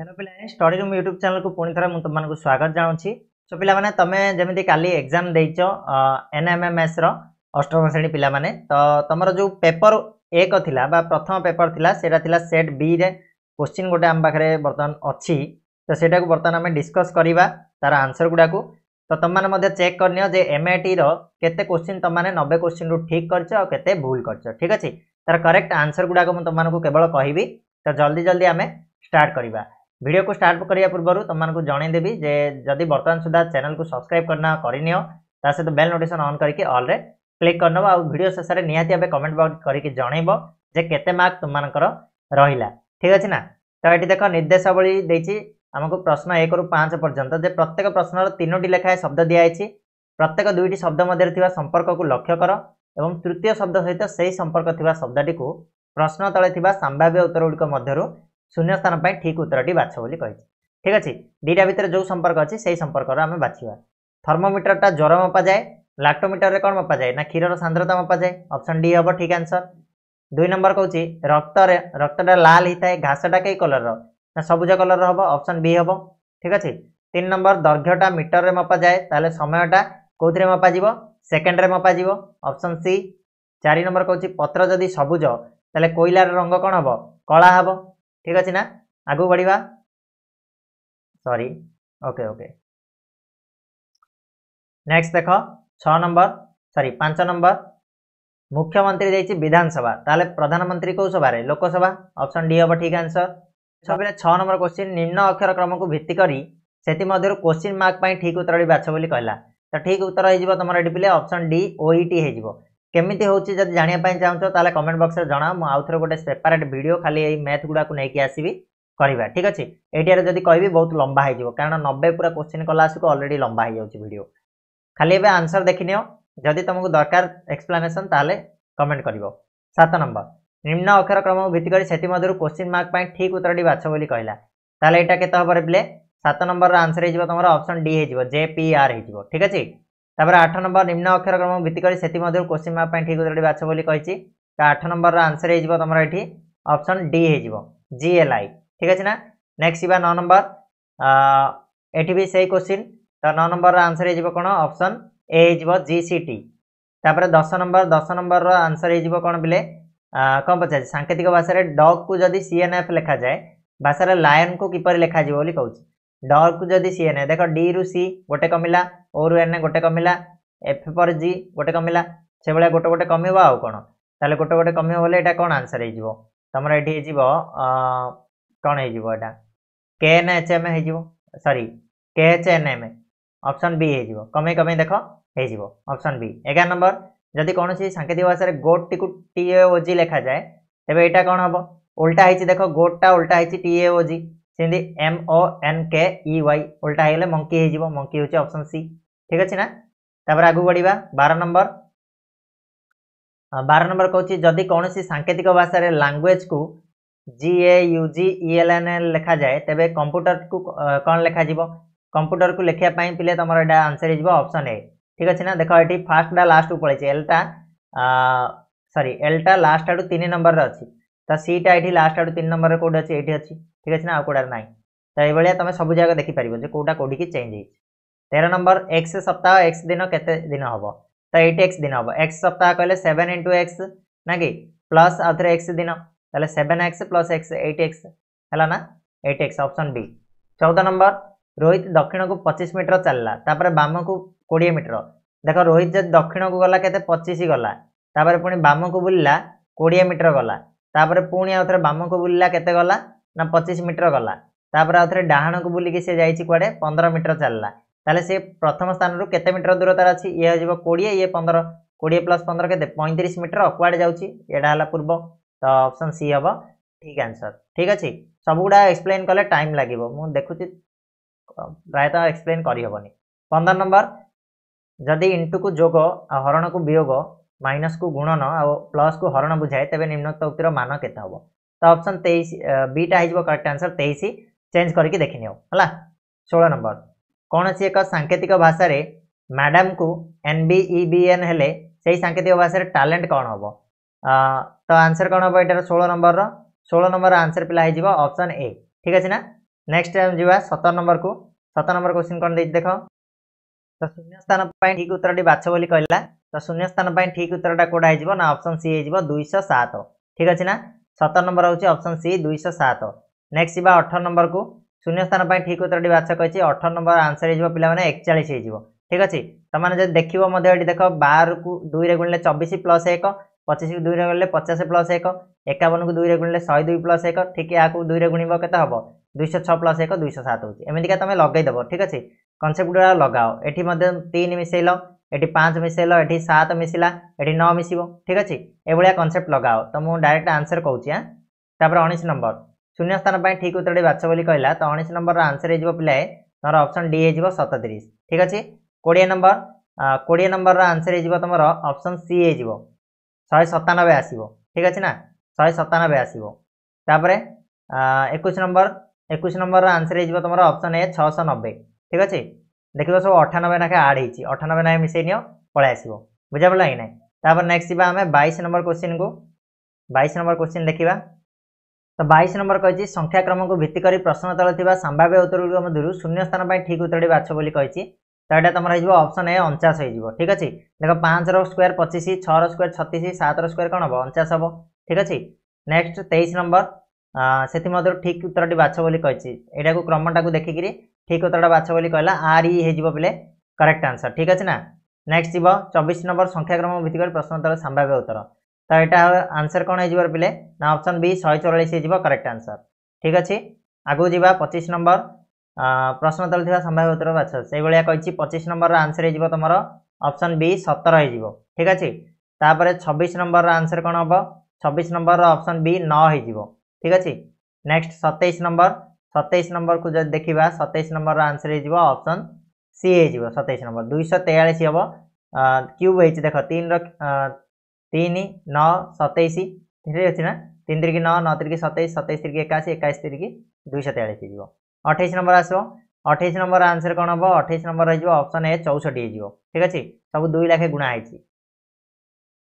hello पिलाने study room YouTube channel को पुणी थे मुझे तुमको स्वागत जाऊँगी सो पाने तुम जमी का एक्जाम देच एन एम एम एस रष्टम श्रेणी पाने तो तुम जो पेपर एक थिला बा प्रथम पेपर थिला सेटा थिला सेट बी रे क्वेश्चन गोटे आम पाखे बर्तमान अच्छी तो सेटा को बर्तमान आम डिस्कस करवा तार आंसर गुड़ाक तो तुम मैंने चेक करनियो जे एम ए टी रेते क्वेश्चन तुमने नबे क्वेश्चन रू ठीक करते भूल कर ठीक अच्छे तार करेक्ट आंसर गुड़ाक मुझे तुमको केवल कहबी तो जल्दी जल्दी आम स्टार्ट करवा ଭିଡ଼ିଓକୁ ଷ୍ଟାର୍ଟ କରିବା ପୂର୍ବରୁ ତୁମମାନଙ୍କୁ ଜଣାଇଦେବି ଯେ ଯଦି ବର୍ତ୍ତମାନ ସୁଦ୍ଧା ଚ୍ୟାନେଲକୁ ସବସ୍କ୍ରାଇବ୍ କରିନା କରିନିଅ ତା ସହିତ ବେଲ୍ ନୋଟିଫିକେସନ୍ ଅନ୍ କରିକି ଅଲ୍ରେ କ୍ଲିକ୍ କରିନେବ ଆଉ ଭିଡ଼ିଓ ଶେଷରେ ନିହାତି ଭାବେ କମେଣ୍ଟ ବକ୍ସ କରିକି ଜଣାଇବ ଯେ କେତେ ମାର୍କ ତୁମମାନଙ୍କର ରହିଲା ଠିକ୍ ଅଛି ନା ତ ଏଠି ଦେଖ ନିର୍ଦ୍ଦେଶାବଳୀ ଦେଇଛି ଆମକୁ ପ୍ରଶ୍ନ ଏକରୁ ପାଞ୍ଚ ପର୍ଯ୍ୟନ୍ତ ଯେ ପ୍ରତ୍ୟେକ ପ୍ରଶ୍ନର ତିନୋଟି ଲେଖାଏଁ ଶବ୍ଦ ଦିଆଯାଇଛି ପ୍ରତ୍ୟେକ ଦୁଇଟି ଶବ୍ଦ ମଧ୍ୟରେ ଥିବା ସମ୍ପର୍କକୁ ଲକ୍ଷ୍ୟ କର ଏବଂ ତୃତୀୟ ଶବ୍ଦ ସହିତ ସେହି ସମ୍ପର୍କ ଥିବା ଶବ୍ଦଟିକୁ ପ୍ରଶ୍ନ ତଳେ ଥିବା ସମ୍ଭାବ୍ୟ ଉତ୍ତର ଗୁଡ଼ିକ ମଧ୍ୟରୁ শূন্য স্থান পাই ঠিক উত্তরটি বাছ বলে কী ঠিক আছে দুইটা ভিতরে যে সম্পর্ক অছি সেই সম্পর্কর আমি বাছিবা থর্মোমিটরটা জ্বর মপা যায় ଲାକ୍ଟୋମିଟରରେ କ'ଣ ମପାଯାଏ ନା କ୍ଷୀରର ସାନ୍ଦ୍ରତା ମପାଯାଏ ଅପସନ୍ ଡି ହେବ ଠିକ୍ ଆନ୍ସର ଦୁଇ ନମ୍ବର କହୁଛି ରକ୍ତରେ ରକ୍ତଟା ଲାଲ ହେଇଥାଏ ଘାସଟା କେଇ କଲରର ନା ସବୁଜ କଲରର ହେବ ଅପସନ୍ ବି ହେବ ଠିକ୍ ଅଛି ତିନି ନମ୍ବର ଦୈର୍ଘ୍ୟଟା ମିଟରରେ ମପାଯାଏ ତାହେଲେ ସମୟଟା କେଉଁଥିରେ ମପାଯିବ ସେକେଣ୍ଡରେ ମପାଯିବ ଅପସନ୍ ସି ଚାରି ନମ୍ବର କହୁଛି ପତ୍ର ଯଦି ସବୁଜ ତାହେଲେ କୋଇଲାର ରଙ୍ଗ କ'ଣ ହେବ କଳା ହେବ ठीक अच्छे ना आगू बढ़िया सॉरी ओके ओके नेक्स्ट देख छ नंबर सॉरी पांच नंबर मुख्यमंत्री देती विधानसभा ताले प्रधानमंत्री कौ सभा लोकसभा ऑप्शन डी हम ठीक आंसर छवि छ नंबर क्वेश्चन निम्न अक्षर क्रम को भित्तरी से क्वेश्चन मार्क ठीक उत्तर बाछ बोली कहला तो ठीक उत्तर होमर ये पिले ऑप्शन डी ओई टी हो কেমিতি হচ্ছে যদি জাঁয়া চাহুছ তাহলে কমেন্ট বক্সরে জনাও মু আউথরে গোটে সেপারেট ভিডিও খালি এই ম্যাথ গুড়া নেই আসবি করা ঠিক আছে এইটার যদি কবি বহুত লম্বা হয়ে যাব কারণ নবে পুরা কোশ্চিন কলা আসুক অলরেডি লম্বা হয়ে যাচ্ছে ভিডিও খালি এবার আনসর দেখি নিও যদি তোমাকে দরকার এক্সপ্লানেসন তাহলে কমেন্ট করব সাত নম্বর নিম্ন অক্ষর ক্রমক ভিত্তি করে সেমধ্যে কোশ্চিন মার্ক পাই ঠিক উত্তরটি বাছ বলে কহিলা তাহলে এটা কেতে হব রে পিলে সাত নম্বর আনসর হয়ে যাব তোমার অপশন ডি হয়ে যাব জে পি আর হয়ে ঠিক আছে ତାପରେ ଆଠ ନମ୍ବର ନିମ୍ନ ଅକ୍ଷର କ୍ରମକୁ ଭିତ୍ତି କରି ସେଥିମଧ୍ୟରୁ କୋଶ୍ଚିନ୍ ମାର୍କ ପାଇଁ ଠିକ୍ ଉତ୍ତରଟି ବାଛ ବୋଲି କହିଛି ତ ଆଠ ନମ୍ବରର ଆନ୍ସର ହେଇଯିବ ତମର ଏଠି ଅପସନ୍ ଡି ହେଇଯିବ ଜି ଏଲ୍ ଆଇ ଠିକ୍ ଅଛି ନା ନେକ୍ସଟ ଯିବା ନଅ ନମ୍ବର ଏଠି ବି ସେଇ କୋଶ୍ଚିନ୍ ତ ନଅ ନମ୍ବରର ଆନ୍ସର ହେଇଯିବ କ'ଣ ଅପସନ୍ ଏ ହେଇଯିବ ଜି ସି ଟି ତାପରେ ଦଶ ନମ୍ବର ଦଶ ନମ୍ବରର ଆନ୍ସର ହେଇଯିବ କ'ଣ ବେଲେ କ'ଣ ପଚାରିଛି ସାଙ୍କେତିକ ଭାଷାରେ ଡଗ୍କୁ ଯଦି ସିଏନ୍ଏଫ୍ ଲେଖାଯାଏ ଭାଷାରେ ଲାୟନ୍କୁ କିପରି ଲେଖାଯିବ ବୋଲି କହୁଛି ଡକୁ ଯଦି ସି ଏନ୍ ଦେଖ ଡିରୁ ସି ଗୋଟେ କମିଲା ଓରୁ ଏନ୍ ଗୋଟେ କମିଲା ଏଫ୍ ପରେ ଜି ଗୋଟେ କମିଲା ସେଭଳିଆ ଗୋଟେ ଗୋଟେ କମିବ ଆଉ କ'ଣ ତାହେଲେ ଗୋଟେ ଗୋଟେ କମିବ ବୋଲେ ଏଇଟା କ'ଣ ଆନ୍ସର୍ ହେଇଯିବ ତମର ଏଠି ହେଇଯିବ କ'ଣ ହେଇଯିବ ଏଇଟା କେ ଏନ୍ ଏଚ୍ ଏମ୍ ହେଇଯିବ sorry K H N M option B ହେଇଯିବ କମେଇ କମେଇ ଦେଖ ହେଇଯିବ ଅପସନ୍ ବି ଏଗାର ନମ୍ବର ଯଦି କୌଣସି ସାଙ୍କେତିକ ଭାଷାରେ ଗୋଟ୍ଟିକୁ ଟି ଏ ଓ ଜି ଲେଖାଯାଏ ତେବେ ଏଇଟା କ'ଣ ହେବ ଓଲ୍ଟା ହେଇଛି ଦେଖ ଗୋଟ୍ଟା ଓଲ୍ଟା ହେଇଛି ଟି ଏ ଓ ଜି ସେମିତି M O N K E Y ଓଲଟା ହେଇଗଲେ ମଙ୍କି ହେଇଯିବ ମଙ୍କି ହେଉଛି ଅପସନ୍ ସି ଠିକ୍ ଅଛି ନା ତାପରେ ଆଗକୁ ବଢ଼ିବା ବାର ନମ୍ବର ବାର ନମ୍ବର କହୁଛି ଯଦି କୌଣସି ସାଙ୍କେତିକ ଭାଷାରେ ଲାଙ୍ଗୁଏଜ୍କୁ G A U G E L N L ଲେଖାଯାଏ ତେବେ କମ୍ପ୍ୟୁଟରକୁ କ'ଣ ଲେଖାଯିବ କମ୍ପ୍ୟୁଟରକୁ ଲେଖିବା ପାଇଁ ପିଲେ ତମର ଏଇଟା ଆନ୍ସର ହେଇଯିବ ଅପସନ୍ ଏ ଠିକ୍ ଅଛି ନା ଦେଖ ଏଠି ଫାର୍ଷ୍ଟଟା ଲାଷ୍ଟକୁ ପଳେଇଛି ଏଲ୍ଟା ସରି ଏଲ୍ଟା ଲାଷ୍ଟ ଆଡ଼ୁ ତିନି ନମ୍ବରରେ ଅଛି তা সিটা এটি লাস্ট আড়ু তিন নম্বর কোটি আছে এটি আছে ঠিক আছে না আর কোটার নাই তো এইভাবে তুমি সবু জায়গা দেখিপার যে কোটা কোটিকি চেঞ্জ হয়েছে তের নম্বর এক্স সপ্তাহ এক্স দিন কেতে দিন হব তো এইটি এক্স দিন হব এক্স সপ্তাহ কলে সেভেন ইন্টু এক্স নাকি প্লস আউথরে এক্স দিন তাহলে seven x plus x eight x হল না এইট এক্স অপশন বি চৌদ নম্বর রোহিত দক্ষিণকু পঁচিশ মিটর চালা তাপরে বামকু কোড়িয়ে মিটর দেখ রোহিত যদি দক্ষিণকু গলা কেতে পঁচিশ গলা তাপরে পুঁ বামকু বুলিলা কোড়িয়ে মিটর গলা ତାପରେ ପୁଣି ଆଉ ଥରେ ବାମକୁ ବୁଲିଲା କେତେ ଗଲା ନା ପଚିଶ ମିଟର ଗଲା ତାପରେ ଆଉ ଥରେ ଡାହାଣକୁ ବୁଲିକି ସେ ଯାଇଛି କୁଆଡ଼େ ପନ୍ଦର ମିଟର ଚାଲିଲା ତାହେଲେ ସେ ପ୍ରଥମ ସ୍ଥାନରୁ କେତେ ମିଟର ଦୂରତାରେ ଅଛି ଇଏ ହେଇଯିବ କୋଡ଼ିଏ ଇଏ ପନ୍ଦର କୋଡ଼ିଏ ପ୍ଲସ୍ ପନ୍ଦର କେତେ ପଇଁତିରିଶ ମିଟର କୁଆଡ଼େ ଯାଉଛି ଏଇଟା ହେଲା ପୂର୍ବ ତ ଅପସନ୍ ସି ହେବ ଠିକ୍ ଆନ୍ସର୍ ଠିକ୍ ଅଛି ସବୁଗୁଡ଼ା ଏକ୍ସପ୍ଲେନ୍ କଲେ ଟାଇମ୍ ଲାଗିବ ମୁଁ ଦେଖୁଛି ପ୍ରାୟତଃ ଏକ୍ସପ୍ଲେନ୍ କରିହେବନି ପନ୍ଦର ନମ୍ବର ଯଦି ଇଣ୍ଟୁକୁ ଯୋଗ ଆଉ ହରଣକୁ ବିୟୋଗ মাইনসকু গুণন ଆଉ ପ୍ଲସ୍କୁ ହରଣ ବୁଝାଏ ତେବେ ନିମ୍ନୋକ୍ତ ଉକ୍ତିର ମାନ କେତେ ହେବ ତ ଅପସନ୍ ତେଇଶ ବିଟା ହେଇଯିବ କରେକ୍ଟ ଆନ୍ସର୍ ତେଇଶ ଚେଞ୍ଜ କରିକି ଦେଖିନିଅ ହେଲା ଷୋହଳ ନମ୍ବର କୌଣସି ଏକ ସାଙ୍କେତିକ ଭାଷାରେ ମ୍ୟାଡ଼ାମ୍କୁ ଏନ୍ ବି ଇ ବି ଏନ୍ ହେଲେ ସେହି ସାଙ୍କେତିକ ଭାଷାରେ ଟ୍ୟାଲେଣ୍ଟ କ'ଣ ହେବ ତ ଆନ୍ସର୍ କ'ଣ ହେବ ଏଇଟାର ଷୋହଳ ନମ୍ବରର ଷୋହଳ ନମ୍ବରର ଆନ୍ସର୍ ପିଲା ହେଇଯିବ ଅପସନ୍ ଏ ଠିକ୍ ଅଛି ନା ନେକ୍ସଟ ଯିବା ସତର ନମ୍ବରକୁ ସତର ନମ୍ବର କୋଶ୍ଚିନ୍ କ'ଣ ଦେଇଛି ଦେଖ ତ ଶୂନ୍ୟ ସ୍ଥାନ ପାଇଁ ଠିକ୍ ଉତ୍ତରଟି ବାଛ ବୋଲି କହିଲା ତ ଶୂନ୍ୟ ସ୍ଥାନ ପାଇଁ ଠିକ୍ ଉତ୍ତରଟା କେଉଁଟା ହେଇଯିବ ନା ଅପସନ୍ ସି ହେଇଯିବ ଦୁଇଶହ ସାତ ଠିକ୍ ଅଛି ନା ସତର ନମ୍ବର ହେଉଛି ଅପସନ୍ ସି ଦୁଇଶହ ସାତ ନେକ୍ସଟ ଯିବା ଅଠର ନମ୍ବରକୁ শূন্য স্থান পাই ঠিক উত্তরটি বাছা করেছি অঠর নম্বর আনসার হয়ে পিলা মানে একচাশ হয়ে ঠিক আছে তোমার যদি দেখব মধ্যে এটি দেখ বারকু দুইরে গুণলে চবিশ প্লস এক পঁচিশ দুইরে গুণলে পচাশ প্লস এক একাবনকু দুইরে গুণলে শহে দুই প্লস এক ঠিক এখন দুইরে গুণব কেতে হব দুইশ ছ প্লস এক দুইশ সাত হচ্ছে এমিকা তুমি লগাই দেব ঠিক আছে কনসেপ্ট গুড়া লগাও এটি তিন মিশাইল ଏଠି ପାଞ୍ଚ ମିଶେଇଲ ଏଠି ସାତ ମିଶିଲା ଏଠି ନଅ ମିଶିବ ଠିକ୍ ଅଛି ଏଭଳିଆ କନସେପ୍ଟ ଲଗାଅ ତ ମୁଁ ଡାଇରେକ୍ଟ ଆନ୍ସର କହୁଛି ଆଁ ତାପରେ ଉଣେଇଶ ନମ୍ବର ଶୂନ୍ୟ ସ୍ଥାନ ପାଇଁ ଠିକ୍ ଉତ୍ତରଟି ବାଛ ବୋଲି କହିଲା ତ ଉଣେଇଶ ନମ୍ବରର ଆନ୍ସର ହେଇଯିବ ପିଲାଏ ତୁମର ଅପସନ୍ ଡି ହେଇଯିବ ସତତିରିଶ ଠିକ୍ ଅଛି କୋଡ଼ିଏ ନମ୍ବର କୋଡ଼ିଏ ନମ୍ବରର ଆନ୍ସର ହେଇଯିବ ତୁମର ଅପସନ୍ ସି ହେଇଯିବ ଶହେ ସତାନବେ ଆସିବ ଠିକ୍ ଅଛି ନା ଶହେ ସତାନବେ ଆସିବ ତାପରେ ଏକୋଇଶ ନମ୍ବର ଏକୋଇଶ ନମ୍ବରର ଆନ୍ସର ହେଇଯିବ ତୁମର ଅପସନ୍ ଏ ଛଅଶହ ନବେ ଠିକ୍ ଅଛି ଦେଖିବ ସବୁ ଅଠାନବେ ନାଖା ଆଡ଼ ହେଇଛି ଅଠାନବେ ନାଖେ ମିଶେଇ ନିଅ ପଳେଇ ଆସିବ ବୁଝାପଡ଼ିଲା କି ନାହିଁ ତାପରେ ନେକ୍ସଟ ଯିବା ଆମେ ବାଇଶ ନମ୍ବର କୋଶ୍ଚିନ୍କୁ ବାଇଶ ନମ୍ବର କୋଶ୍ଚିନ୍ ଦେଖିବା ତ ବାଇଶ ନମ୍ବର କହିଛି ସଂଖ୍ୟାକ୍ରମକୁ ଭିତ୍ତି କରି ପ୍ରଶ୍ନ ତଳେ ଥିବା ସମ୍ଭାବ୍ୟ ଉତ୍ତରଗୁଡ଼ିକ ମଧ୍ୟରୁ ଶୂନ୍ୟ ସ୍ଥାନ ପାଇଁ ଠିକ୍ ଉତ୍ତରଟି ବାଛ ବୋଲି କହିଛି ତ ଏଇଟା ତମର ହେଇଯିବ ଅପସନ୍ ଏ ଅଣଚାଶ ହେଇଯିବ ଠିକ୍ ଅଛି ଦେଖ ପାଞ୍ଚର ସ୍କୋୟାର ପଚିଶ ଛଅର ସ୍କୋୟାର ଛତିଶ ସାତର ସ୍କୋୟାର କ'ଣ ହବ ଅଣଚାଶ ହବ ଠିକ୍ ଅଛି ନେକ୍ସଟ ତେଇଶ ନମ୍ବର ସେଥିମଧ୍ୟରୁ ଠିକ୍ ଉତ୍ତରଟି ବାଛ ବୋଲି କହିଛି ଏଇଟାକୁ କ୍ରମଟାକୁ ଦେଖିକିରି ঠিক উত্তরটা বাছা বলে কহিলা আর ই হয়ে পিলে করেক্ট আনসর ঠিক আছে না নেক্সট যাব চব্বিশ নম্বর সংখ্যাক্রম ভিত্তিক প্রশ্ন উত্তর সম্ভাব্য উত্তর তো এটা আনসর কোণ হয়ে পিলে না অপশন বি শহে চৌরাশ হয়ে করেক্ট আনসর ঠিক আছে আগুক যা পঁচিশ নম্বর প্রশ্ন তলে থাকা সম্ভাব্য উত্তর বাছ সেইভাবে কিন্তু পঁচিশ নম্বর আনসর হয়ে তোমার অপশন বি সতর হয়ে ঠিক আছে তাপরে ছবিশ নম্বর আনসর কোণ হব ছবিশ নম্বর অপশন বি ন হয়ে ঠিক আছে নেক্সট সতেইশ নম্বর ସତେଇଶ ନମ୍ବରକୁ ଯଦି ଦେଖିବା ସତେଇଶ ନମ୍ବରର ଆନ୍ସର ହେଇଯିବ ଅପସନ୍ ସି ହେଇଯିବ ସତେଇଶ ନମ୍ବର ଦୁଇଶହ ତେୟାଳିଶ ହେବ କ୍ୟୁବ୍ ହେଇଛି ଦେଖ ତିନିର ତିନି ନଅ ସତେଇଶ ଠିକ୍ ଅଛି ନା ତିନି ତିରିକି ନଅ ନଅ ତିରିକି ସତେଇଶ ସତେଇଶ ତିରିକି ଏକାଅଶୀ ଏକାଅଶୀ ତିରିକି ଦୁଇଶହ ତେୟାଳିଶ ହେଇଯିବ ଅଠେଇଶ ନମ୍ବର ଆସିବ ଅଠେଇଶ ନମ୍ବର ଆନ୍ସର କ'ଣ ହେବ ଅଠେଇଶ ନମ୍ବର ହେଇଯିବ ଅପସନ୍ ଏ ଚଉଷଠି ହେଇଯିବ ଠିକ୍ ଅଛି ସବୁ ଦୁଇ ଲାଖେ ଗୁଣା ହେଇଛି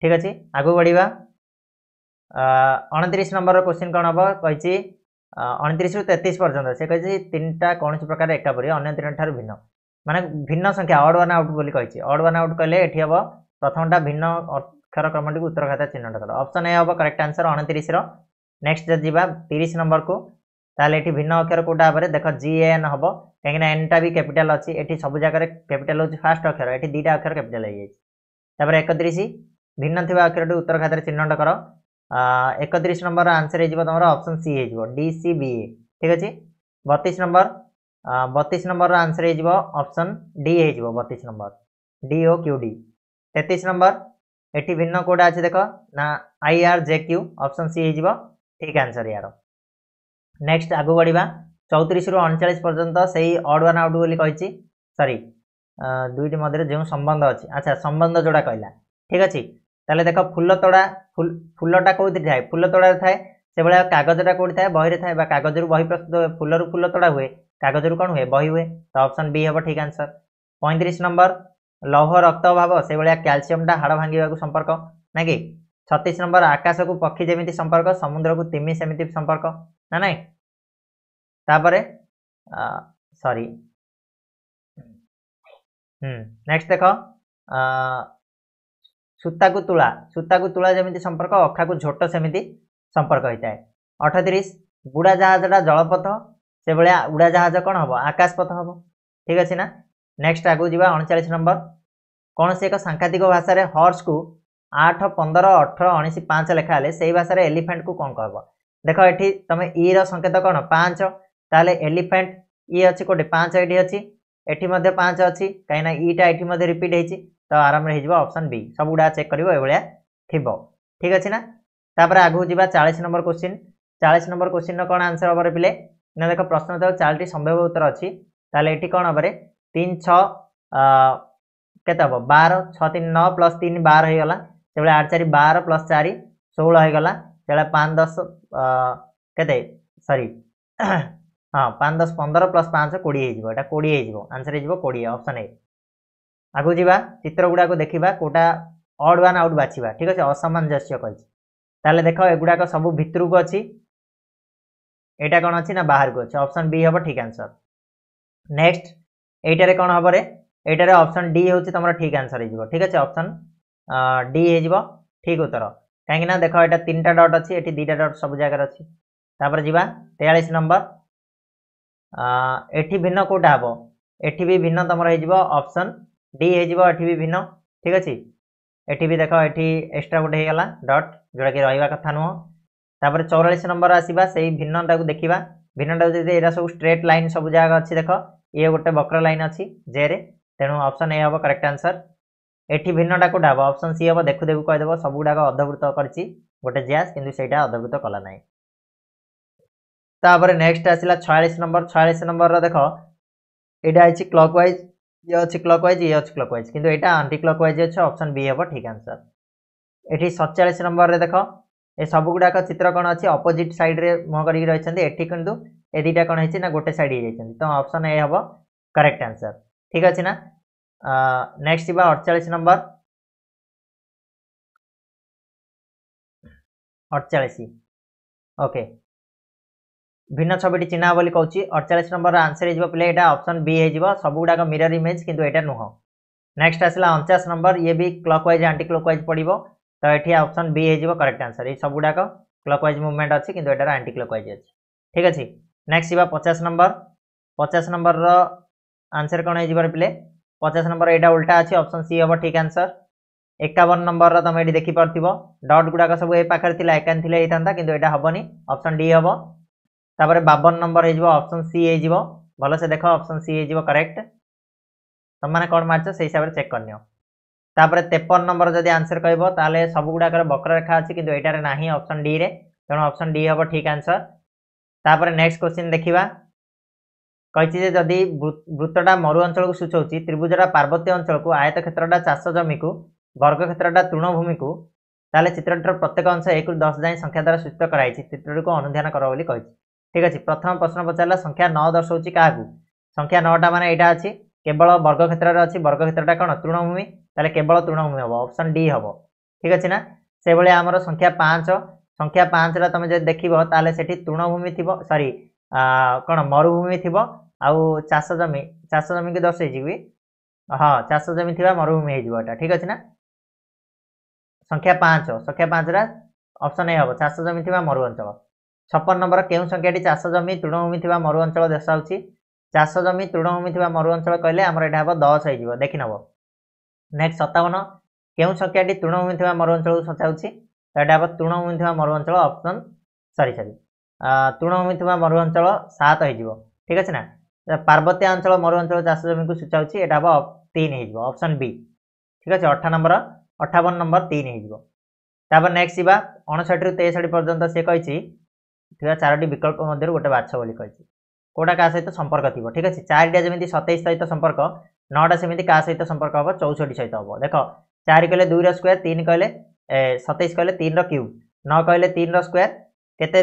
ଠିକ୍ ଅଛି ଆଗକୁ ବଢ଼ିବା ଅଣତିରିଶ ନମ୍ବରର କୋଶ୍ଚିନ୍ କ'ଣ ହେବ କହିଛି ଅଣତିରିଶରୁ ତେତିଶ ପର୍ଯ୍ୟନ୍ତ ସେ କହିଛି ତିନିଟା କୌଣସି ପ୍ରକାର ଏକା ପରି ଅନ୍ୟ ଠାରୁ ଭିନ୍ନ ମାନେ ଭିନ୍ନ ସଂଖ୍ୟା ଅଡ୍ ୱାନ୍ ଆଉଟ୍ ବୋଲି କହିଛି ଅଡ୍ ୱାନ୍ ଆଉଟ୍ କହିଲେ ଏଠି ହେବ ପ୍ରଥମଟା ଭିନ୍ନ ଅକ୍ଷର କ୍ରମଟିକୁ ଉତ୍ତର ଖାତା ଚିହ୍ନଟ କର ଅପସନ୍ ଏ ହେବ କରେକ୍ଟ ଆନ୍ସର୍ ଅଣତିରିଶର ନେକ୍ସଟ ଯଦି ଯିବା ତିରିଶ ନମ୍ବରକୁ ତାହେଲେ ଏଠି ଭିନ୍ନ ଅକ୍ଷର କେଉଁଟା ଭାବରେ ଦେଖ ଜି ଏନ୍ ହେବ କାହିଁକିନା ଏନ୍ଟା ବି କ୍ୟାପିଟାଲ ଅଛି ଏଠି ସବୁ ଜାଗାରେ କ୍ୟାପିଟାଲ ହେଉଛି ଫାଷ୍ଟ ଅକ୍ଷର ଏଠି ଦୁଇଟା ଅକ୍ଷର କ୍ୟାପିଟାଲ ହେଇଯାଇଛି ତାପରେ ଏକତିରିଶ ଭିନ୍ନ ଥିବା ଅକ୍ଷରଟି ଉତ୍ତର ଖାତାରେ ଚିହ୍ନଟ କର 31 नंबर आंसर हेजबो तमरो ऑप्शन सी हेजबो डीसीबीए ठीक अछि 32 नंबर 32 नंबर आंसर हेजबो ऑप्शन डी हेजबो 32 नंबर डीओक्यूडी 33 नंबर एटी भिन्न कोड आछि देखो ना आईआरजेक्यू ऑप्शन सी हेजबो ठीक आंसर यारो नेक्स्ट आगु बढीबा 34 रु 39 पर्यंत सही ऑड वन आउट बोली कहिछि सॉरी दुइटी मधे जे संबंध अछि अच्छा संबंध जोडा कहिला ठीक अछि तले देखो फुल्लतोडा ଫୁଲଟା କେଉଁଥିରେ ଥାଏ ଫୁଲ ତୋଡ଼ାରେ ଥାଏ ସେଭଳିଆ କାଗଜଟା କେଉଁଠି ଥାଏ ବହିରେ ଥାଏ ବା କାଗଜରୁ ବହି ପ୍ରସ୍ତୁତ ହୁଏ ଫୁଲରୁ ଫୁଲ ତୋଡ଼ା ହୁଏ କାଗଜରୁ କ'ଣ ହୁଏ ବହି ହୁଏ ତ ଅପସନ୍ ବି ହେବ ଠିକ୍ ଆନ୍ସର୍ ପଇଁତିରିଶ ନମ୍ବର ଲୌହ ରକ୍ତ ଅଭାବ ସେଭଳିଆ କ୍ୟାଲସିୟମଟା ହାଡ଼ ଭାଙ୍ଗିବାକୁ ସମ୍ପର୍କ ନା କି ଛତିଶ ନମ୍ବର ଆକାଶକୁ ପକ୍ଷୀ ଯେମିତି ସମ୍ପର୍କ ସମୁଦ୍ରକୁ ତିମି ସେମିତି ସମ୍ପର୍କ ନା ନାହିଁ ତାପରେ ସରି হুম নেক্সট দেখো ସୂତାକୁ ତୁଳା ସୂତାକୁ ତୁଳା ଯେମିତି ସମ୍ପର୍କ ଅଖାକୁ ଝୋଟ ସେମିତି ସମ୍ପର୍କ ହୋଇଥାଏ ଅଠତିରିଶ ବୁଡ଼ାଜାହାଜଟା ଜଳପଥ ସେଭଳିଆ ଉଡ଼ାଜାହାଜ କ'ଣ ହେବ ଆକାଶପଥ ହେବ ଠିକ୍ ଅଛି ନା ନେକ୍ସଟ ଆଗକୁ ଯିବା ଅଣଚାଳିଶ ନମ୍ବର କୌଣସି ଏକ ସାଂଘାତିକ ଭାଷାରେ ହର୍ସକୁ ଆଠ ପନ୍ଦର ଅଠର ଉଣେଇଶ ପାଞ୍ଚ ଲେଖା ହେଲେ ସେହି ଭାଷାରେ ଏଲିଫେଣ୍ଟକୁ କ'ଣ କହିବ ଦେଖ ଏଠି ତୁମେ ଇର e ସଙ୍କେତ କ'ଣ ପାଞ୍ଚ ତାହେଲେ ଏଲିଫେଣ୍ଟ ଇ e ଅଛି କେଉଁଠି ପାଞ୍ଚ ଏଇଠି ଅଛି ଏଠି ମଧ୍ୟ ପାଞ୍ଚ ଅଛି କାହିଁକିନା ଇଟା e ଏଠି ମଧ୍ୟ ରିପିଟ୍ ହେଇଛି ତ ଆରାମରେ ହେଇଯିବ ଅପସନ୍ ବି ସବୁଗୁଡ଼ା ଚେକ୍ କରିବ ଏଭଳିଆ ଥିବ ଠିକ୍ ଅଛି ନା ତାପରେ ଆଗକୁ ଯିବା ଚାଳିଶ ନମ୍ବର କୋଶ୍ଚିନ୍ ଚାଳିଶ ନମ୍ବର କୋଶ୍ଚିନ୍ର କ'ଣ ଆନ୍ସର୍ ହବ ପିଲେ ନା ଦେଖ ପ୍ରଶ୍ନ ତ ଚାଳିଟି ସମ୍ଭବ ଉତ୍ତର ଅଛି ତାହେଲେ ଏଠି କ'ଣ ହବରେ ତିନି ଛଅ କେତେ ହବ ବାର ଛଅ ତିନି ନଅ ପ୍ଲସ୍ ତିନି ବାର ହେଇଗଲା ସେଭଳିଆ ଆଠ ଚାରି ବାର ପ୍ଲସ୍ ଚାରି ଷୋହଳ ହେଇଗଲା ସେଭଳିଆ ପାଞ୍ଚ ଦଶ କେତେ ସରି ହଁ ପାଞ୍ଚ ଦଶ ପନ୍ଦର ପ୍ଲସ୍ ପାଞ୍ଚ କୋଡ଼ିଏ ହେଇଯିବ ଏଇଟା କୋଡ଼ିଏ ହେଇଯିବ ଆନ୍ସର୍ ହେଇଯିବ କୋଡ଼ିଏ ଅପସନ୍ ଏ ଆଗକୁ ଯିବା ଚିତ୍ର ଗୁଡ଼ାକ ଦେଖିବା କେଉଁଟା ଅଡ଼ ୱାନ୍ ଆଉଟ୍ ବାଛିବା ଠିକ ଅଛି ଅସାମଞ୍ଜସ୍ୟ କହିଛି ତାହେଲେ ଦେଖ ଏଗୁଡ଼ାକ ସବୁ ଭିତରକୁ ଅଛି ଏଇଟା କ'ଣ ଅଛି ନା ବାହାରକୁ ଅଛି ଅପସନ୍ ବି ହେବ ଠିକ୍ ଆନ୍ସର୍ ନେକ୍ସଟ ଏଇଟାରେ କ'ଣ ହେବ ରେ ଏଇଟାରେ ଅପସନ୍ ଡି ହେଉଛି ତୁମର ଠିକ୍ ଆନ୍ସର୍ ହେଇଯିବ ଠିକ୍ ଅଛି ଅପସନ୍ ଡି ହେଇଯିବ ଠିକ୍ ଉତ୍ତର କାହିଁକିନା ଦେଖ ଏଇଟା ତିନିଟା ଡଟ୍ ଅଛି ଏଠି ଦୁଇଟା ଡଟ୍ ସବୁ ଜାଗାରେ ଅଛି ତାପରେ ଯିବା ତେୟାଳିଶ ନମ୍ବର ଏଠି ଭିନ୍ନ କେଉଁଟା ହେବ ଏଠି ବି ଭିନ୍ନ ତୁମର ହେଇଯିବ ଅପସନ୍ डी होठी भी भिन्न ठीक अच्छे एटी भी देख एक्स्ट्रा गोटे होगा डट जोटा कि रही कथा नुह तापर चौरास नंबर आसवा से ही भिन्नटा को देखा भिन्नटा जी यहाँ सब स्ट्रेट लाइन सब जगह अच्छी देख ये गोटे वक्र लाइन अच्छी जे रे तेणु अप्सन ए हम करेक्ट आंसर ये भिन्नटा कौटा हम अप्सन सी हम देखु देखु कहीदेव सब गुड़ाक अधवृत कर गोटे जैस कि अधवृत कला ना तापर नेक्स्ट आसला छयास नंबर छयास नंबर रख ये क्लक वाइज ইয়ে হচ্ছে ক্লকওয়াইজ ইয়ে হচ্ছে ক্লকওয়াইজ কিন্তু এটা আন্টি ক্লকওয়াইজ হচ্ছে অপশন বি হব ঠিক আনসর এটি সতচাশ নম্বরের দেখ এ সবুগুড়াক চিত্র কোণ অছি অপোজিট সাইড্রে মুহ করি রয়েছেন এটি কিন্তু এ দুইটা কোণ হয়েছে না গোটে সাইড হয়ে তো অপশন এ হব করেক্ট আনসর ঠিক আছে না নেক্সট যা অড়চাশ নম্বর অড়চাশ ওকে ভিন্ন ছবিটি চিহ্ন বলে কৌছি অড়চাশ নম্বর আনসর হয়ে পিলা এটা অপশন বি হয়ে সবুগুড়া মিরর ইমেজ কিন্তু এটা নুহ নেক্সট আসলা অনচাশ নম্বর ইয়ে B clockwise anticlockwise পড়ব তো এটি অপশন বি হয়ে করেক্ট আনসর এই সবুগুড়া ক্লক ওয়াইজ মুভমেন্ট অছি কিন্তু এটার আন্টি ক্লক ওয়াইজ অছি ঠিক আছে নেক্সট যা পচাশ নম্বর পচাশ নম্বর আনসর কোণ হয়ে পিলে পচাশ নম্বর এটা উল্টা আছে অপশন সি হব ঠিক আনসর একাবন নম্বর তুমি এটি দেখিপার ডট গুড়া সব এ পাখে লা একান লে হয়ে কিন্তু এটা হবনি অপশন ডি হব ତାପରେ ବାବନ ନମ୍ବର ହେଇଯିବ ଅପସନ୍ ସି ହେଇଯିବ ଭଲସେ ଦେଖ ଅପସନ୍ ସି ହେଇଯିବ କରେକ୍ଟ ତମେମାନେ କ'ଣ ମାରିଛ ସେଇ ହିସାବରେ ଚେକ୍ କରିନିଅ ତାପରେ ତେପନ ନମ୍ବର ଯଦି ଆନ୍ସର୍ କହିବ ତାହେଲେ ସବୁଗୁଡ଼ାକର ବକ୍ରରେଖା ଅଛି କିନ୍ତୁ ଏଇଟାରେ ନାହିଁ ଅପସନ୍ ଡିରେ ତେଣୁ ଅପସନ୍ ଡି ହେବ ଠିକ୍ ଆନ୍ସର୍ ତାପରେ ନେକ୍ସଟ କ୍ୱେଶ୍ଚିନ୍ ଦେଖିବା କହିଛି ଯେ ଯଦି ବୃତ୍ତଟା ମରୁ ଅଞ୍ଚଳକୁ ସୂଚାଉଛି ତ୍ରିଭୁଜଟା ପାର୍ବତୀୟ ଅଞ୍ଚଳକୁ ଆୟତ କ୍ଷେତ୍ରଟା ଚାଷ ଜମିକୁ ବର୍ଗକ୍ଷେତ୍ରଟା ତୃଣଭୂମିକୁ ତାହେଲେ ଚିତ୍ରଟିର ପ୍ରତ୍ୟେକ ଅଂଶ ଏକରୁ ଦଶ ଯାଏଁ ସଂଖ୍ୟା ଦ୍ୱାରା ସୂଚିତ କରାଯାଇଛି ଚିତ୍ରଟିକୁ ଅନୁଧ୍ୟାନ କର ବୋଲି କହିଛି ଠିକ୍ ଅଛି ପ୍ରଥମ ପ୍ରଶ୍ନ ପଚାରିଲା ସଂଖ୍ୟା ନଅ ଦର୍ଶାଉଛି କାହାକୁ ସଂଖ୍ୟା ନଅଟା ମାନେ ଏଇଟା ଅଛି କେବଳ ବର୍ଗକ୍ଷେତ୍ରରେ ଅଛି ବର୍ଗକ୍ଷେତ୍ରଟା କ'ଣ ତୃଣଭୂମି ତାହେଲେ କେବଳ ତୃଣଭୂମି ହବ ଅପସନ୍ ଡି ହବ ଠିକ୍ ଅଛି ନା ସେଭଳିଆ ଆମର ସଂଖ୍ୟା ପାଞ୍ଚ ସଂଖ୍ୟା ପାଞ୍ଚଟା ତମେ ଯଦି ଦେଖିବ ତାହେଲେ ସେଠି ତୃଣଭୂମି ଥିବ ସରି କ'ଣ ମରୁଭୂମି ଥିବ ଆଉ ଚାଷ ଜମି ଚାଷ ଜମିକି ଦର୍ଶେଇଛି କି ହଁ ଚାଷ ଜମି ଥିବା ମରୁଭୂମି ହେଇଯିବ ଏଇଟା ଠିକ୍ ଅଛି ନା ସଂଖ୍ୟା ପାଞ୍ଚ ସଂଖ୍ୟା ପାଞ୍ଚଟା ଅପସନ୍ ଏ ହବ ଚାଷ ଜମି ଥିବା ମରୁ ଅଞ୍ଚଳ ଛପନ ନମ୍ବର କେଉଁ ସଂଖ୍ୟାଟି ଚାଷ ଜମି ତୃଣଭୂମି ଥିବା ମରୁ ଅଞ୍ଚଳ ଦର୍ଶାଉଛି ଚାଷ ଜମି ତୃଣଭୂମି ଥିବା ମରୁ ଅଞ୍ଚଳ କହିଲେ ଆମର ଏଇଟା ହେବ ଦଶ ହେଇଯିବ ଦେଖିନେବ ନେକ୍ସଟ ସତାବନ କେଉଁ ସଂଖ୍ୟାଟି ତୃଣଭୂମି ଥିବା ମରୁ ଅଞ୍ଚଳକୁ ସଚାଉଛି ତ ଏଇଟା ହେବ ତୃଣଭୂମି ଥିବା ମରୁ ଅଞ୍ଚଳ ଅପସନ୍ ସରି ସରି ତୃଣଭୂମି ଥିବା ମରୁ ଅଞ୍ଚଳ ସାତ ହେଇଯିବ ଠିକ ଅଛି ନା ପାର୍ବତୀୟ ଅଞ୍ଚଳ ମରୁ ଅଞ୍ଚଳ ଚାଷ ଜମିକୁ ସୂଚାଉଛି ଏଇଟା ହେବ ତିନି ହେଇଯିବ ଅପସନ୍ ବି ଠିକ ଅଛି ଅଠା ନମ୍ବର ଅଠାବନ ନମ୍ବର ତିନି ହେଇଯିବ ତାପରେ ନେକ୍ସଟ ଯିବା ଅଣଷଠିରୁ ତେଷଠି ପର୍ଯ୍ୟନ୍ତ ସେ କହିଛି ଥିବା ଚାରୋଟି ବିକଳ୍ପ ମଧ୍ୟରୁ ଗୋଟେ ବାଛ ବୋଲି କହିଛି କେଉଁଟା କାହା ସହିତ ସମ୍ପର୍କ ଥିବ ଠିକ୍ ଅଛି ଚାରିଟା ଯେମିତି ସତେଇଶ ସହିତ ସମ୍ପର୍କ ନଅଟା ସେମିତି କାହା ସହିତ ସମ୍ପର୍କ ହେବ ଚଉଷଠି ସହିତ ହେବ ଦେଖ ଚାରି କହିଲେ ଦୁଇର ସ୍କୋୟାର ତିନି କହିଲେ ସତେଇଶ କହିଲେ ତିନିର କ୍ୟୁବ୍ ନଅ କହିଲେ ତିନିର ସ୍କୋୟାର କେତେ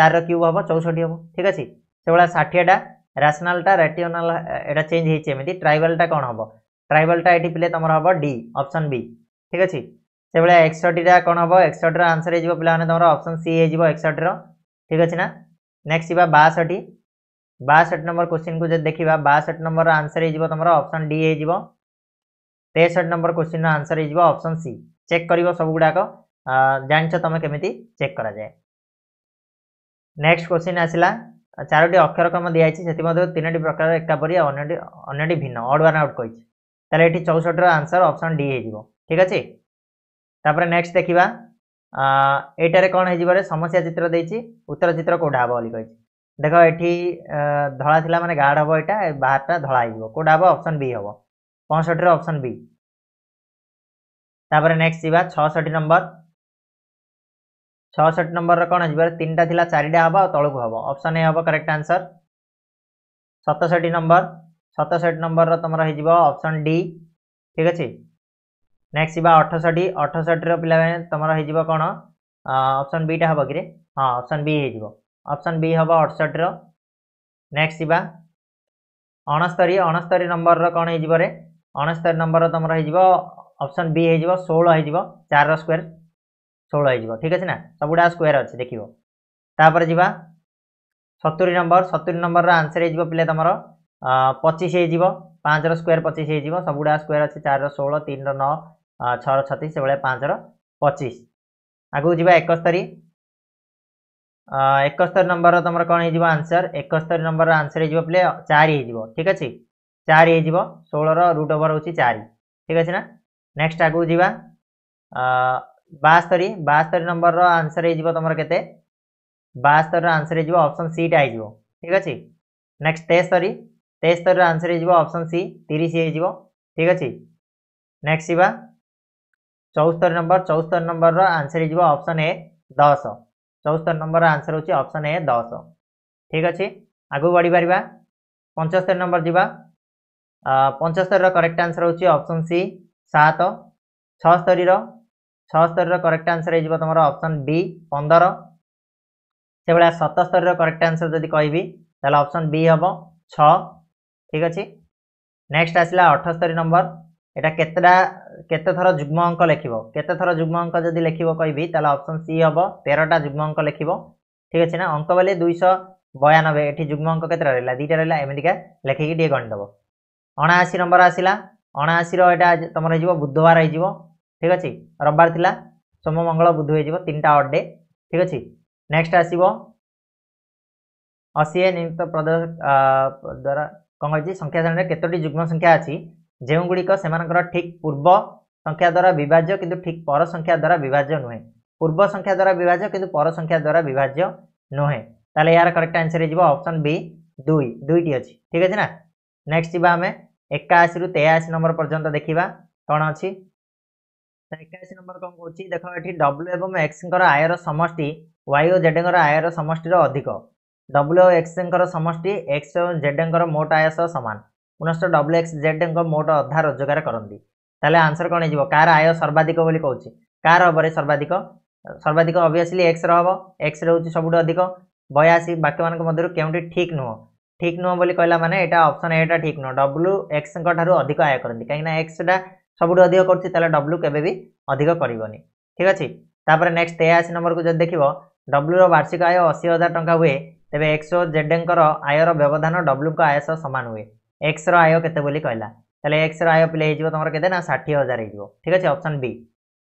ଚାରିର କ୍ୟୁବ୍ ହେବ ଚଉଷଠି ହେବ ଠିକ୍ ଅଛି ସେଭଳିଆ ଷାଠିଏଟା ରାସନାଲ୍ଟା ରାଟିଓନାଲ୍ ଏଇଟା ଚେଞ୍ଜ ହେଇଛି ଏମିତି ଟ୍ରାଇବାଲ୍ଟା କ'ଣ ହେବ ଟ୍ରାଇବାଲ୍ଟା ଏଠି ପିଲେ ତୁମର ହେବ ଡି ଅପସନ୍ ବି ଠିକ୍ ଅଛି ସେଭଳିଆ ଏକଷଠିଟା କ'ଣ ହେବ ଏକଷଠିର ଆନ୍ସର୍ ହେଇଯିବ ପିଲାମାନେ ତୁମର ଅପସନ୍ ସି ହେଇଯିବ ଏକଷଠିର ঠিক আছে না নেক্সট যা বাষঠি বাষঠ নম্বর কোশ্চিন কু যদি দেখা বাষঠ নম্বর আনসর হয়ে তোমার অপশন ডি হয়ে তেষঠ নম্বর কোশ্চিন আনসর হয়ে অপশন সি চেক করব সবগুড়াক জাঁচ তুমি কমিটি চেক করা যায় নেক্সট কোশ্চিন আসলা চারোটি অক্ষরক্রম দিয়েছে সেমধ্যে তিনোটি প্রকার একাপরি অন্যটি অন্যটি ভিন্ন অড ওয়ান আউট কইছে তাহলে এটি চৌষঠির আনসর অপশন ডি হয়ে ঠিক আছে তারপরে নেক্সট দেখা ଏଇଟାରେ କ'ଣ ହେଇଯିବରେ ସମସ୍ୟା ଚିତ୍ର ଦେଇଛି ଉତ୍ତର ଚିତ୍ର କେଉଁଟା ହେବ ବୋଲି କହିଛି ଦେଖ ଏଠି ଧଳା ଥିଲା ମାନେ ଗାର୍ଡ଼ ହେବ ଏଇଟା ବାହାରଟା ଧଳା ହେଇଯିବ କେଉଁଟା ହେବ ଅପସନ୍ ବି ହେବ ପଞ୍ଚଷଠିର ଅପସନ୍ ବି ତାପରେ ନେକ୍ସଟ ଯିବା ଛଅଷଠି ନମ୍ବର ଛଅଷଠି ନମ୍ବରର କ'ଣ ହେଇଯିବ ତିନିଟା ଥିଲା ଚାରିଟା ହେବ ଆଉ ତଳକୁ ହେବ ଅପସନ୍ ଏ ହେବ କରେକ୍ଟ ଆନ୍ସର ସତଷଠି ନମ୍ବର ସତଷଠି ନମ୍ବରର ତୁମର ହେଇଯିବ ଅପସନ୍ ଡି ଠିକ୍ ଅଛି ନେକ୍ସଟ ଯିବା ଅଠଷଠି ଅଠଷଠିର ପିଲାମାନେ ତୁମର ହେଇଯିବ କ'ଣ ଅପସନ୍ ବିଟା ହେବ କିରେ ହଁ ଅପସନ୍ ବି ହେଇଯିବ ଅପସନ୍ ବି ହେବ ଅଠଷଠିର ନେକ୍ସଟ ଯିବା ଅଣସ୍ତରୀ ଅଣସ୍ତରୀ ନମ୍ବରର କ'ଣ ହେଇଯିବ ରେ ଅଣସ୍ତରୀ ନମ୍ବରର ତୁମର ହେଇଯିବ ଅପସନ୍ ବି ହେଇଯିବ ଷୋହଳ ହେଇଯିବ ଚାରିର ସ୍କୋୟାର ଷୋହଳ ହେଇଯିବ ଠିକ୍ ଅଛି ନା ସବୁଗୁଡ଼ା ସ୍କୋୟାର ଅଛି ଦେଖିବ ତାପରେ ଯିବା ସତୁରି ନମ୍ବର ସତୁରି ନମ୍ବରର ଆନ୍ସର ହେଇଯିବ ପିଲା ତୁମର ପଚିଶ ହେଇଯିବ ପାଞ୍ଚର ସ୍କୋୟାର ପଚିଶ ହେଇଯିବ ସବୁଗୁଡ଼ା ସ୍କୋୟାର ଅଛି ଚାରିର ଷୋହଳ ତିନିର ନଅ छतीस पाँच रचिश आगे जावा एकस्तरी एकस्तरी नंबर तुम कौन हो आंसर एकस्तरी नंबर आंसर हो चार ठीक अच्छे चार षोल रुट ओवर हो चार ठीक अच्छे ना नेक्स्ट आगे जावा बास्तरी बास्तरी नंबर रनसर हो तुम के बास्तरी आंसर होप्शन सीट आई ठीक अच्छे नेक्स्ट तेस्तरी तेस्तरी आंसर होप्शन सी तीस ठीक अच्छे नेक्स्ट जावा चौस्तर नंबर चौस्तर नंबर रनसर होप्शन ए दस चौस्तर नंबर रनसर होप्शन ए दस ठीक अच्छे आगू बढ़ी पार पंचस्तर नंबर जावा पंचस्तर रेक्ट आंसर होप्शन सी सात छःस्तरी छःस्तरी करेक्ट आंसर होमर अप्सन बी पंदर से भाया सतस्तरी करेक्ट आंसर जब कह अपसन बी हम छ ठीक अच्छे नेक्स्ट आसला अठस्तरी नंबर এটা কেতটা কেতে থর যুগ্ম অঙ্ক লেখিব কেতে থর যুগ্ম অঙ্ক যদি লেখিব কইবি তাহলে অপশন সি হব তেরোটা যুগ্ম অঙ্ক লেখিব ঠিক আছে না অঙ্ক বলে দুইশহ বয়ানবে এটি যুগ্ম অঙ্ক কেতটা রহিলা দুইটা রহিলা এমিতিকা লেখিকি টিকে গণিদেব অনাশি নম্বর আসিলা অনাশির এটা তোমার হয়ে বুধবার হয়ে ঠিক আছে রবিবার লা সোম মঙ্গল বুধ হয়ে তিনটা অড ডে ঠিক আছে নেক্সট আসব অশী নিমিত্ত প্রদেশ দ্বারা কম হয়েছে সংখ্যা শ্রেণীর কতটি যুগ্ম সংখ্যা আছে ଯେଉଁଗୁଡ଼ିକ ସେମାନଙ୍କର ଠିକ୍ ପୂର୍ବ ସଂଖ୍ୟା ଦ୍ୱାରା ବିଭାଜ୍ୟ କିନ୍ତୁ ଠିକ୍ ପର ସଂଖ୍ୟା ଦ୍ୱାରା ବିଭାଜ୍ୟ ନୁହେଁ ପୂର୍ବ ସଂଖ୍ୟା ଦ୍ୱାରା ବିଭାଜ୍ୟ କିନ୍ତୁ ପର ସଂଖ୍ୟା ଦ୍ୱାରା ବିଭାଜ୍ୟ ନୁହେଁ ତାହେଲେ ଏହାର କରେକ୍ଟ ଆନ୍ସର ହେଇଯିବ ଅପସନ୍ ବି ଦୁଇ ଦୁଇଟି ଅଛି ଠିକ୍ ଅଛି ନା ନେକ୍ସଟ ଯିବା ଆମେ ଏକାଅଶୀରୁ ତେୟାଅଶୀ ନମ୍ବର ପର୍ଯ୍ୟନ୍ତ ଦେଖିବା କ'ଣ ଅଛି ଏକାଅଶୀ ନମ୍ବର କ'ଣ କହୁଛି ଦେଖ ଏଠି ଡବ୍ଲ୍ୟୁ ଏବଂ ଏକ୍ସଙ୍କର ଆୟର ସମଷ୍ଟି ୱାଇ ଓ ଜେଡଙ୍କର ଆୟର ସମଷ୍ଟିର ଅଧିକ ଡବ୍ଲ୍ୟୁ ଓ ଏକ୍ସଙ୍କର ସମଷ୍ଟି ଏକ୍ସ ଏବଂ ଜେଡଙ୍କର ମୋଟ ଆୟ ସହ ସମାନ ପୁନଶ୍ଚ ଡବ୍ଲ୍ୟୁ ଏକ୍ସ ଜେଡ୍ଙ୍କ ମୋଟ ଅଧା ରୋଜଗାର କରନ୍ତି ତାହେଲେ ଆନ୍ସର୍ କ'ଣ ହେଇଯିବ କାହାର ଆୟ ସର୍ବାଧିକ ବୋଲି କହୁଛି କାହାର ହେବରେ ସର୍ବାଧିକ ସର୍ବାଧିକ ଅଭିଅସ୍ଲି ଏକ୍ସର ହେବ ଏକ୍ସରେ ହେଉଛି ସବୁଠୁ ଅଧିକ ବୟାଅଶୀ ବାକିମାନଙ୍କ ମଧ୍ୟରୁ କେଉଁଠି ଠିକ୍ ନୁହଁ ଠିକ୍ ନୁହଁ ବୋଲି କହିଲା ମାନେ ଏଇଟା ଅପସନ୍ ଏଇଟା ଠିକ୍ ନୁହଁ ଡବ୍ଲ୍ୟୁ ଏକ୍ସଙ୍କ ଠାରୁ ଅଧିକ ଆୟ କରନ୍ତି କାହିଁକିନା ଏକ୍ସଟା ସବୁଠୁ ଅଧିକ କରୁଛି ତାହେଲେ ଡବ୍ଲ୍ୟୁ କେବେ ବି ଅଧିକ କରିବନି ଠିକ୍ ଅଛି ତାପରେ ନେକ୍ସଟ ତେୟାଅଶୀ ନମ୍ବରକୁ ଯଦି ଦେଖିବ ଡବ୍ଲ୍ୟୁର ବାର୍ଷିକ ଆୟ ଅଶୀ ହଜାର ଟଙ୍କା ହୁଏ ତେବେ ଏକ୍ସ ଓ ଜେଡ୍ଙ୍କର ଆୟର ବ୍ୟବଧାନ ଡବ୍ଲ୍ୟୁଙ୍କ ଆୟ ସହ ସମାନ ହୁଏ एक्स रय के कहला तेल एक्स रय पिले तुम्हारे के षाठी हजार हो ठीक अच्छे अप्सन बी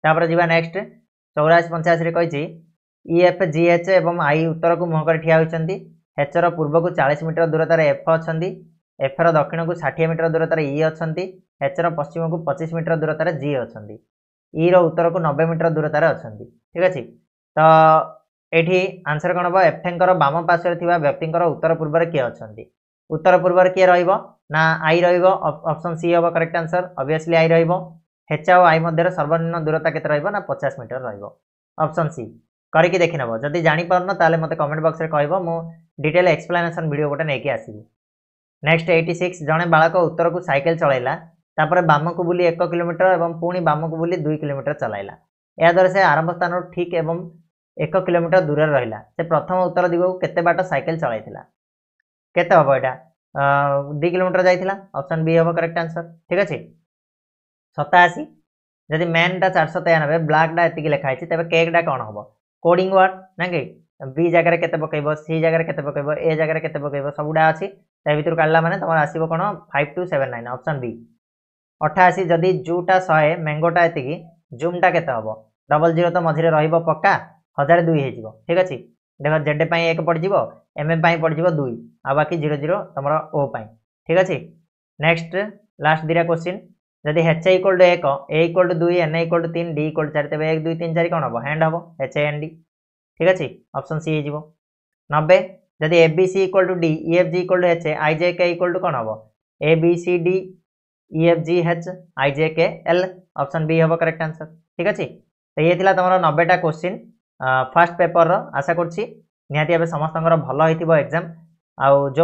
तापर जा नेक्स्ट चौराश पंचाशी कही इफ जी एच एवं आई उत्तर को मुह कर ठिया होती एचर पूर्व को चालीस मीटर दूरतार एफ अच्छा एफर दक्षिण को षाठी मीटर दूरतार इ अच्छा एचर पश्चिम को पचीस मीटर दूरतार जी अच्छा इ रत्तर को नबे मीटर दूरतार अच्छा ठीक अच्छे तो ये आंसर कौन हम एफे बाम पार्श्वर थी व्यक्ति उत्तर पूर्व किए अच्छा ଉତ୍ତର ପୂର୍ବର କିଏ ରହିବ ନା ଆଇ ରହିବ ଅପସନ୍ ସି ହେବ କରେକ୍ଟ ଆନ୍ସର ଅବଭିୟସଲି ଆଇ ରହିବ ହେଚା ଓ ଆଇ ମଧ୍ୟରେ ସର୍ବନିମ୍ନ ଦୂରତା କେତେ ରହିବ ନା ପଚାଶ ମିଟର ରହିବ ଅପସନ୍ ସି କରିକି ଦେଖିନେବ ଯଦି ଜାଣିପାରୁନ ତାହେଲେ ମୋତେ କମେଣ୍ଟ ବକ୍ସରେ କହିବ ମୁଁ ଡିଟେଲ୍ ଏକ୍ସପ୍ଲାନେସନ୍ ଭିଡ଼ିଓ ଗୋଟେ ନେଇକି ଆସିବି ନେକ୍ସଟ ଏଇଟି ସିକ୍ସ ଜଣେ ବାଳକ ଉତ୍ତରକୁ ସାଇକେଲ ଚଳାଇଲା ତାପରେ ବାମକୁ ବୁଲି ଏକ କିଲୋମିଟର ଏବଂ ପୁଣି ବାମକୁ ବୁଲି ଦୁଇ କିଲୋମିଟର ଚଲାଇଲା ଏହାଦ୍ୱାରା ସେ ଆରମ୍ଭ ସ୍ଥାନରୁ ଠିକ୍ ଏବଂ ଏକ କିଲୋମିଟର ଦୂରରେ ରହିଲା ସେ ପ୍ରଥମ ଉତ୍ତର ଦିଗକୁ କେତେ ବାଟ ସାଇକେଲ ଚଳାଇଥିଲା କେତେ ହେବ ଏଇଟା ଦୁଇ କିଲୋମିଟର ଯାଇଥିଲା ଅପସନ୍ ବି ହେବ କରେକ୍ଟ ଆନ୍ସର ଠିକ୍ ଅଛି ସତାଅଶୀ ଯଦି ମ୍ୟାନ୍ଟା ଚାରିଶହ ତେୟାନବେ ବ୍ଲାକ୍ଟା ଏତିକି ଲେଖା ହେଇଛି ତେବେ କେକ୍ଟା କ'ଣ ହେବ କୋଡ଼ିଂ ୱାର୍ଡ଼ ନା କି ବି ଜାଗାରେ କେତେ ପକାଇବ ସି ଜାଗାରେ କେତେ ପକାଇବ ଏ ଜାଗାରେ କେତେ ପକାଇବ ସବୁଗୁଡ଼ା ଅଛି ତା ଭିତରୁ କାଢ଼ିଲା ମାନେ ତୁମର ଆସିବ କ'ଣ five two seven nine option B ଅଠାଅଶୀ ଯଦି ଜୁଟା ଶହେ ମ୍ୟାଙ୍ଗୋଟା ଏତିକି ଜୁମ୍ଟା କେତେ ହେବ ଡବଲ୍ ଜିରୋ ତ ମଝିରେ ରହିବ ପକ୍କା ହଜାରେ ଦୁଇ ହେଇଯିବ ଠିକ୍ ଅଛି ଦେଖ ଜେଡ୍ ପାଇଁ ଏକ ପଡ଼ିଯିବ ଏମ୍ ପାଇଁ ପଡ଼ିଯିବ ଦୁଇ ଆଉ ବାକି ଜିରୋ ଜିରୋ ତୁମର ଓ ପାଇଁ ଠିକ୍ ଅଛି ନେକ୍ସଟ ଲାଷ୍ଟ ଦୁଇଟା କୋଶ୍ଚିନ୍ ଯଦି ହେଚ୍ ଏ ଇକ୍ୱାଲ୍ ଟୁ ଏକ ଏ ଇକ୍ୱାଲ୍ ଟୁ ଦୁଇ ଏନ୍ ଇକ୍ୱାଲ୍ ଟୁ ତିନି ଡି ଇକ୍ୱାଲ୍ ଟୁ ଚାରି ତେବେ ଏକ ଦୁଇ ତିନି ଚାରି କ'ଣ ହେବ ହ୍ୟାଣ୍ଡ ହେବ ଏଚ୍ ଏ ଏନ୍ ଡି ଠିକ୍ ଅଛି ଅପସନ୍ ସି ହେଇଯିବ ନବେ ଯଦି A B C equal to D E F G equal to H A I J K equal to କ'ଣ ହେବ A B C D E F G H I J K L option B ହେବ correct answer ଠିକ୍ ଅଛି ତ ଇଏ ଥିଲା ତୁମର ନବେଟା question first পেপরর আশা করছি নিহতি এবে সমস্তর ভাল হয়েছিল এক্সাম আউ যে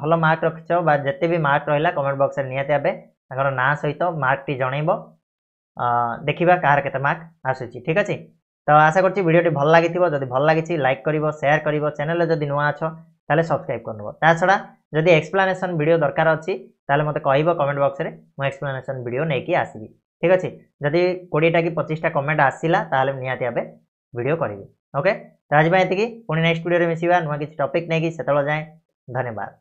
ভাল মার্ক রখিছ বা যেতে বি মার্ক রহিলা কমেন্ট বক্সরে নিহতি এবে তাঁর না সহিত মার্কটি জনাইব দেখিবা কাহার কেতে মার্ক আসুচি ঠিক আছে তো আশা করছি ভিডিওটি ভাল লাগিথিব যদি ভাল লাগিছি লাইক করিব শেয়ার করিব চ্যানেলে যদি নূয়া আছ তাহলে সবসক্রাইব করে নেব তা ছড়া যদি এক্সপ্লানেসন ভিডিও দরকার অছি তাহলে মতো কহব কমেন্ট বক্সরে মু এক্সপ্লানেসন ভিডিও নেই আসবি ঠিক আছে যদি কোড়িয়েটা কি পঁচিশটা কমেন্ট আসিলা তাহলে নিহতি ভাবে ଭିଡ଼ିଓ କରିବି ଓକେ ତ ଆଜି ପାଇଁ ଏତିକି ପୁଣି ନେକ୍ସଟ ଭିଡ଼ିଓରେ ମିଶିବା ନୂଆ କିଛି ଟପିକ୍ ନେଇକି ସେତେବେଳେ ଯାଏଁ ଧନ୍ୟବାଦ